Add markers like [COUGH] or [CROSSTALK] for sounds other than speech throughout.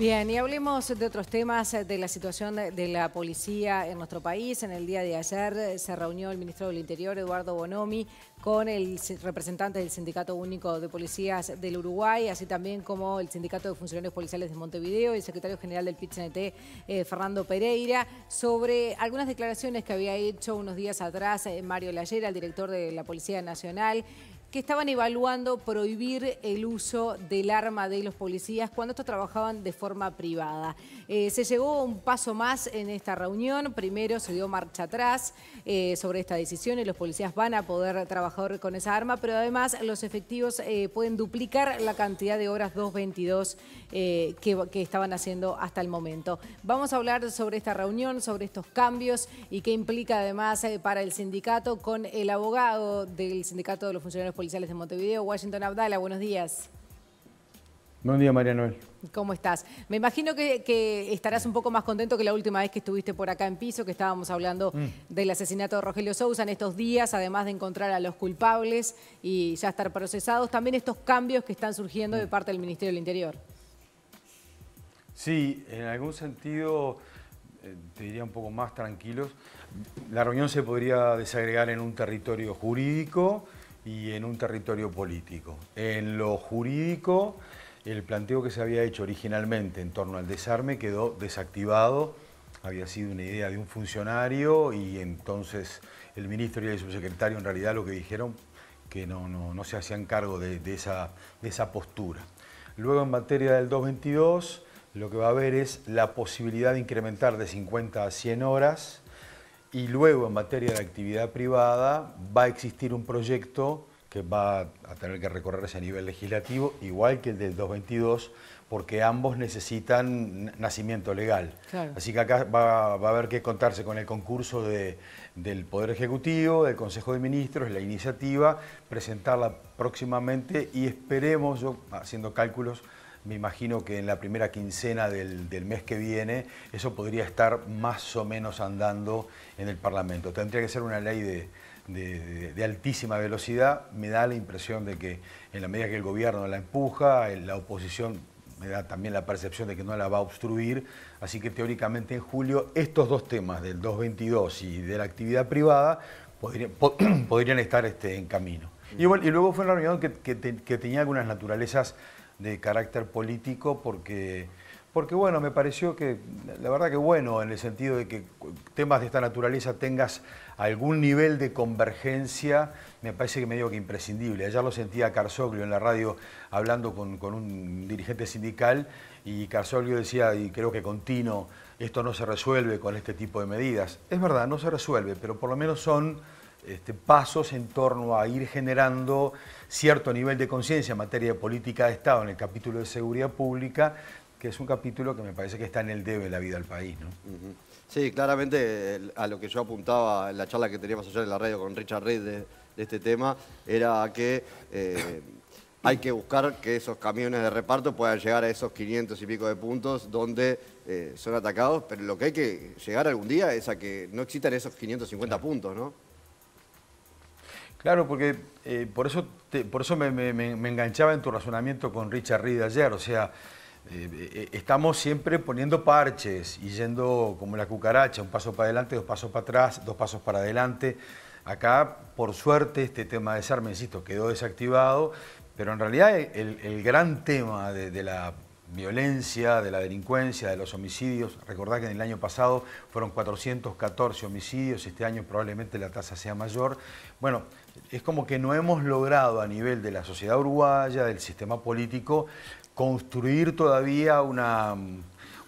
Bien, y hablemos de otros temas, eh, de la situación de la policía en nuestro país. En el día de ayer eh, se reunió el ministro del Interior, Eduardo Bonomi, con el representante del Sindicato Único de Policías del Uruguay, así también como el Sindicato de Funcionarios Policiales de Montevideo y el secretario general del pit eh, Fernando Pereira, sobre algunas declaraciones que había hecho unos días atrás Mario Lallera, el director de la Policía Nacional, que estaban evaluando prohibir el uso del arma de los policías cuando estos trabajaban de forma privada. Eh, se llegó un paso más en esta reunión. Primero se dio marcha atrás eh, sobre esta decisión y los policías van a poder trabajar con esa arma, pero además los efectivos eh, pueden duplicar la cantidad de horas 222 que, que estaban haciendo hasta el momento. Vamos a hablar sobre esta reunión, sobre estos cambios y qué implica además para el sindicato con el abogado del sindicato de los funcionarios policiales de Montevideo. Washington Abdala, buenos días. Buen día, María Noel. ¿Cómo estás? Me imagino que, estarás un poco más contento que la última vez que estuviste por acá en piso, que estábamos hablando mm. del asesinato de Rogelio Sousa en estos días, además de encontrar a los culpables y ya estar procesados, también estos cambios que están surgiendo de mm. parte del Ministerio del Interior. Sí, en algún sentido, eh, te diría un poco más tranquilos, la reunión se podría desagregar en un territorio jurídico, y en un territorio político. En lo jurídico, el planteo que se había hecho originalmente en torno al desarme quedó desactivado, había sido una idea de un funcionario y entonces el ministro y el subsecretario en realidad lo que dijeron que no, se hacían cargo de, esa, de esa postura. Luego en materia del 222, lo que va a haber es la posibilidad de incrementar de 50 a 100 horas y luego en materia de actividad privada va a existir un proyecto que va a tener que recorrerse a nivel legislativo, igual que el del 222, porque ambos necesitan nacimiento legal. Así que acá va, a haber que contarse con el concurso del Poder Ejecutivo, del Consejo de Ministros, la iniciativa, presentarla próximamente y esperemos, yo haciendo cálculos, me imagino que en la primera quincena del, mes que viene eso podría estar más o menos andando en el Parlamento. Tendría que ser una ley de, altísima velocidad. Me da la impresión de que en la medida que el gobierno la empuja, la oposición me da también la percepción de que no la va a obstruir, así que teóricamente en julio estos dos temas del 222 y de la actividad privada [CLEARS THROAT] podrían, estar este, en camino. Y, luego fue una reunión que tenía algunas naturalezas de carácter político porque, porque, bueno, me pareció que, la verdad que bueno, en el sentido de que temas de esta naturaleza tengas algún nivel de convergencia, me parece que me digo que imprescindible. Ayer lo sentía Carsoglio en la radio hablando con, con un dirigente sindical y Carsoglio decía, y creo que continuo, esto no se resuelve con este tipo de medidas. Es verdad, no se resuelve, pero por lo menos son este, pasos en torno a ir generando cierto nivel de conciencia en materia de política de Estado en el capítulo de seguridad pública, que es un capítulo que me parece que está en el debe de la vida del país. Sí, claramente a lo que yo apuntaba en la charla que teníamos ayer en la radio con Richard Reid de, este tema, era que eh, hay que buscar que esos camiones de reparto puedan llegar a esos 500 y pico de puntos donde eh, son atacados, pero lo que hay que llegar algún día es a que no existan esos 550 puntos, ¿no? Claro, porque eh, por eso, por eso me, enganchaba en tu razonamiento con Richard Reed ayer, o sea, eh, eh, estamos siempre poniendo parches y yendo como la cucaracha, un paso para adelante, dos pasos para atrás, dos pasos para adelante. Acá, por suerte, este tema de desarme, insisto, quedó desactivado, pero en realidad el, gran tema de la violencia, de la delincuencia, de los homicidios. Recordad que en el año pasado fueron 414 homicidios, este año probablemente la tasa sea mayor. Bueno, es como que no hemos logrado a nivel de la sociedad uruguaya, del sistema político, construir todavía una,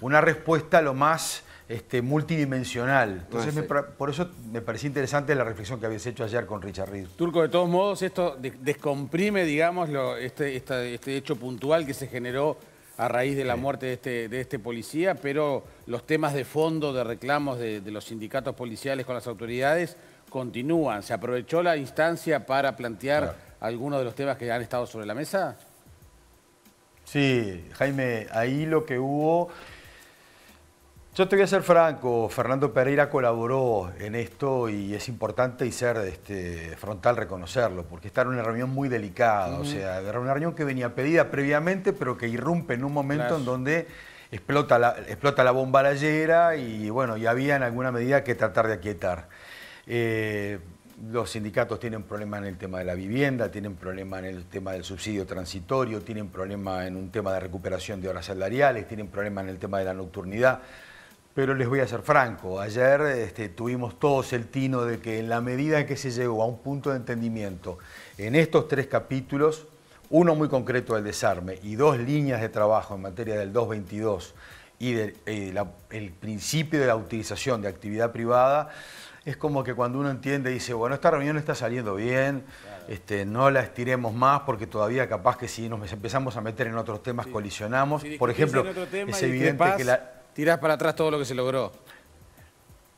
una respuesta a lo más... Este, multidimensional. Entonces, por eso me pareció interesante la reflexión que habías hecho ayer con Richard Reed. Turco, de todos modos, esto descomprime, digamos, este, este hecho puntual que se generó a raíz de la muerte de este, de este policía, pero los temas de fondo de reclamos de, los sindicatos policiales con las autoridades continúan. ¿Se aprovechó la instancia para plantear algunos de los temas que han estado sobre la mesa? Sí, Jaime, ahí lo que hubo yo te voy a ser franco, Fernando Pereira colaboró en esto y es importante y ser este, frontal reconocerlo, porque está en una reunión muy delicada, o sea, era una reunión que venía pedida previamente, pero que irrumpe en un momento en donde explota la, explota la bomba y bueno, y había en alguna medida que tratar de aquietar. Eh, los sindicatos tienen problemas en el tema de la vivienda, tienen problemas en el tema del subsidio transitorio, tienen problemas en un tema de recuperación de horas salariales, tienen problemas en el tema de la nocturnidad. Pero les voy a ser franco, ayer este, tuvimos todos el tino de que en la medida en que se llegó a un punto de entendimiento en estos tres capítulos, uno muy concreto del desarme y dos líneas de trabajo en materia del 222 y del eh, el principio de la utilización de actividad privada, es como que cuando uno entiende dice, bueno, esta reunión está saliendo bien, este, no la estiremos más porque todavía capaz que si nos empezamos a meter en otros temas colisionamos. Por ejemplo, es evidente que la Tirás para atrás todo lo que se logró.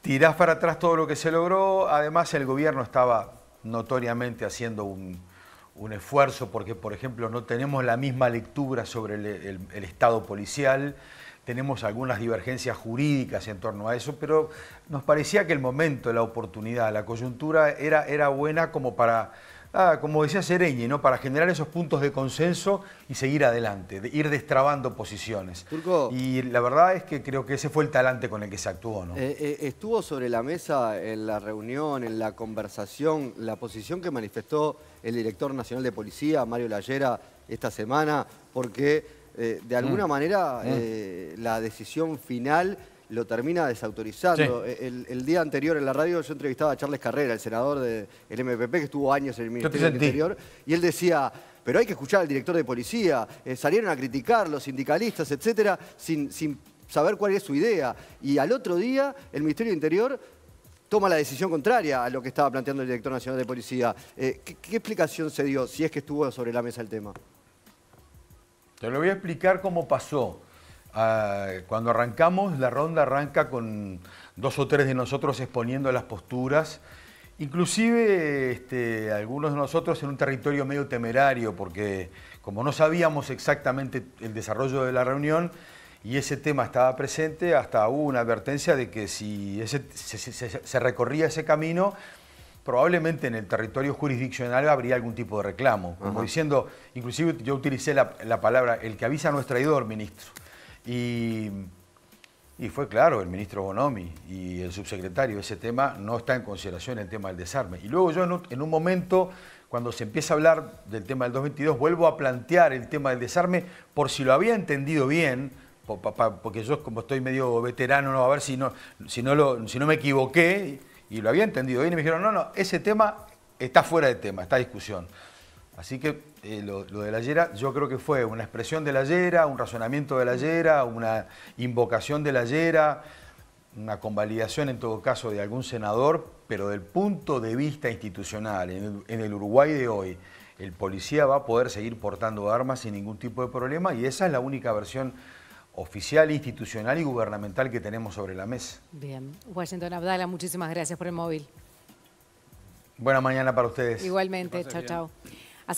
Tirás para atrás todo lo que se logró. Además, el gobierno estaba notoriamente haciendo un, esfuerzo porque, por ejemplo, no tenemos la misma lectura sobre el, Estado policial, tenemos algunas divergencias jurídicas en torno a eso, pero nos parecía que el momento, la oportunidad, la coyuntura era, era buena como para ah, como decía Sereñi, ¿no? para generar esos puntos de consenso y seguir adelante, de ir destrabando posiciones. y la verdad es que creo que ese fue el talante con el que se actuó. ¿no? Eh, eh, ¿Estuvo sobre la mesa en la reunión, en la conversación, la posición que manifestó el director nacional de policía, Mario Lallera, esta semana? Porque eh, de alguna mm. manera mm. la decisión final lo termina desautorizando. Eh, el, día anterior en la radio yo entrevistaba a Charles Carrera, el senador del MPP, que estuvo años en el Ministerio del Interior, y él decía, pero hay que escuchar al director de policía, eh, salieron a criticar los sindicalistas, etcétera, sin, saber cuál es su idea. Y al otro día el Ministerio de Interior toma la decisión contraria a lo que estaba planteando el director nacional de policía. Eh, ¿Qué explicación se dio, si es que estuvo sobre la mesa el tema? Te lo voy a explicar cómo pasó cuando arrancamos, la ronda arranca con dos o tres de nosotros exponiendo las posturas. Inclusive este, algunos de nosotros en un territorio medio temerario, porque como no sabíamos exactamente el desarrollo de la reunión y ese tema estaba presente, hasta hubo una advertencia de que si se, recorría ese camino, probablemente en el territorio jurisdiccional habría algún tipo de reclamo. Como diciendo, inclusive yo utilicé la, la palabra, el que avisa no es traidor, ministro. Y, fue claro, el ministro Bonomi y el subsecretario, ese tema no está en consideración el tema del desarme. Y luego yo en un, momento, cuando se empieza a hablar del tema del 222, vuelvo a plantear el tema del desarme por si lo había entendido bien, porque yo como estoy medio veterano, a ver si no, si no, si no me equivoqué, y lo había entendido bien, y me dijeron, no, no, ese tema está fuera de tema, está discusión. Así que eh, lo, de la Yera, yo creo que fue una expresión de la Yera, un razonamiento de la Yera, una invocación de la Yera, una convalidación en todo caso de algún senador, pero del punto de vista institucional, en el Uruguay de hoy, el policía va a poder seguir portando armas sin ningún tipo de problema y esa es la única versión oficial, institucional y gubernamental que tenemos sobre la mesa. Bien. Washington Abdala, muchísimas gracias por el móvil. Buena mañana para ustedes. Igualmente, chao, chao.